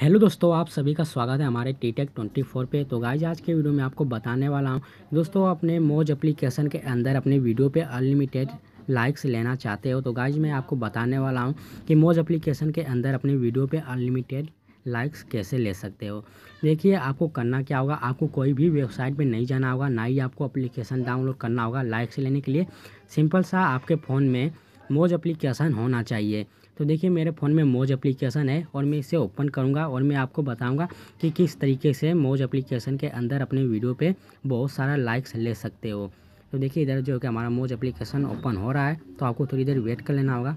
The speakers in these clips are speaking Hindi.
हेलो दोस्तों आप सभी का स्वागत है हमारे टी टेक ट्वेंटी फोर पे तो गाइज आज के वीडियो में आपको बताने वाला हूँ दोस्तों अपने मोज एप्लीकेशन के अंदर अपने वीडियो पे अनलिमिटेड लाइक्स लेना चाहते हो तो गाइज मैं आपको बताने वाला हूँ कि मोज एप्लीकेशन के अंदर अपने वीडियो पे अनलिमिटेड लाइक्स कैसे ले सकते हो देखिए आपको करना क्या होगा आपको कोई भी वेबसाइट पे नहीं जाना होगा ना ही आपको एप्लीकेशन डाउनलोड करना होगा लाइक्स लेने के लिए सिंपल सा आपके फ़ोन में मोज अप्लीकेशन होना चाहिए तो देखिए मेरे फ़ोन में मोज एप्लीकेशन है और मैं इसे ओपन करूँगा और मैं आपको बताऊँगा कि किस तरीके से मोज एप्लीकेशन के अंदर अपने वीडियो पे बहुत सारा लाइक्स ले सकते हो तो देखिए इधर जो कि हमारा मोज एप्लीकेशन ओपन हो रहा है तो आपको थोड़ी देर वेट कर लेना होगा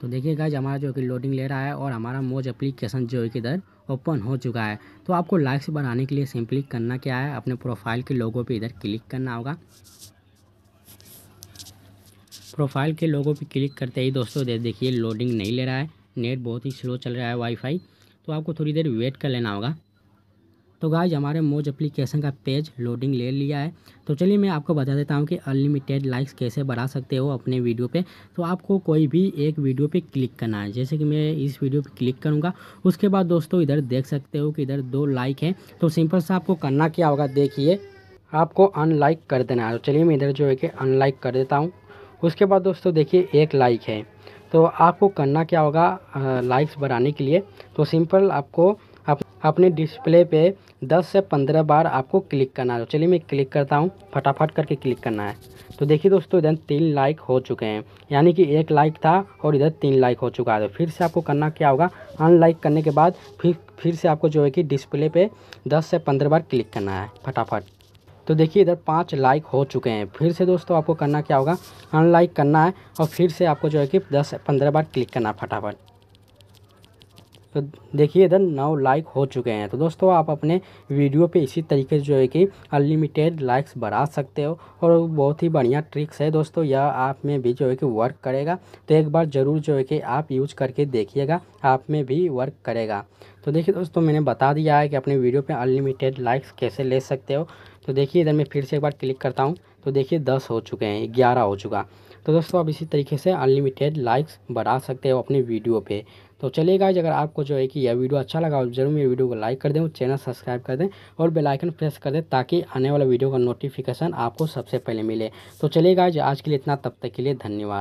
तो देखिए गाइज हमारा जो कि लोडिंग ले रहा है और हमारा मोज एप्लीकेशन जो है कि इधर ओपन हो चुका है तो आपको लाइक्स बनाने के लिए सिंपली करना क्या है अपने प्रोफाइल के लोगों पे इधर क्लिक करना होगा प्रोफाइल के लोगों पे क्लिक करते ही दोस्तों देखिए लोडिंग नहीं ले रहा है नेट बहुत ही स्लो चल रहा है वाईफाई तो आपको थोड़ी देर वेट कर लेना होगा तो गाइज हमारे मोज एप्लीकेशन का पेज लोडिंग ले लिया है तो चलिए मैं आपको बता देता हूँ कि अनलिमिटेड लाइक्स कैसे बढ़ा सकते हो अपने वीडियो पे तो आपको कोई भी एक वीडियो पे क्लिक करना है जैसे कि मैं इस वीडियो पे क्लिक करूँगा उसके बाद दोस्तों इधर देख सकते हो कि इधर दो लाइक हैं तो सिंपल सा आपको करना क्या होगा देखिए आपको अनलाइक कर देना है तो चलिए मैं इधर जो है कि अनलाइक कर देता हूँ उसके बाद दोस्तों देखिए एक लाइक है तो आपको करना क्या होगा लाइक्स बढ़ाने के लिए तो सिंपल आपको अपने डिस्प्ले पे 10 से 15 बार आपको क्लिक करना है तो चलिए मैं क्लिक करता हूँ फटाफट करके क्लिक करना है तो देखिए दोस्तों इधर तीन लाइक हो चुके हैं यानी कि एक लाइक था और इधर तीन लाइक हो चुका है तो फिर से आपको करना क्या होगा अनलाइक करने के बाद फिर फिर से आपको जो है कि डिस्प्ले पे 10 से 15 बार क्लिक करना है फटाफट तो देखिए इधर पाँच लाइक हो चुके हैं फिर से दोस्तों आपको करना क्या होगा अनलाइक करना है और फिर से आपको जो है कि दस से पंद्रह बार क्लिक करना है फटाफट तो देखिए इधर नौ लाइक हो चुके हैं तो दोस्तों आप अपने वीडियो पे इसी तरीके से जो है कि अनलिमिटेड लाइक्स बढ़ा सकते हो और बहुत ही बढ़िया ट्रिक्स है दोस्तों यह आप में भी जो है कि वर्क करेगा तो एक बार ज़रूर जो है कि आप यूज करके देखिएगा आप में भी वर्क करेगा तो देखिए दोस्तों मैंने बता दिया है कि अपने वीडियो पर अनलिमिटेड लाइक्स कैसे ले सकते हो तो देखिए इधर मैं फिर से एक बार क्लिक करता हूँ तो देखिए दस हो चुके हैं ग्यारह हो चुका तो दोस्तों आप इसी तरीके से अनलिमिटेड लाइक्स बढ़ा सकते हो अपने वीडियो पे तो चलिए गाइज अगर आपको जो है कि यह वीडियो अच्छा लगा और जरूर मेरे वीडियो को लाइक कर दें चैनल सब्सक्राइब कर दें और बेल आइकन प्रेस कर दें ताकि आने वाला वीडियो का नोटिफिकेशन आपको सबसे पहले मिले तो चलिए गाइज आज के लिए इतना तब तक के लिए धन्यवाद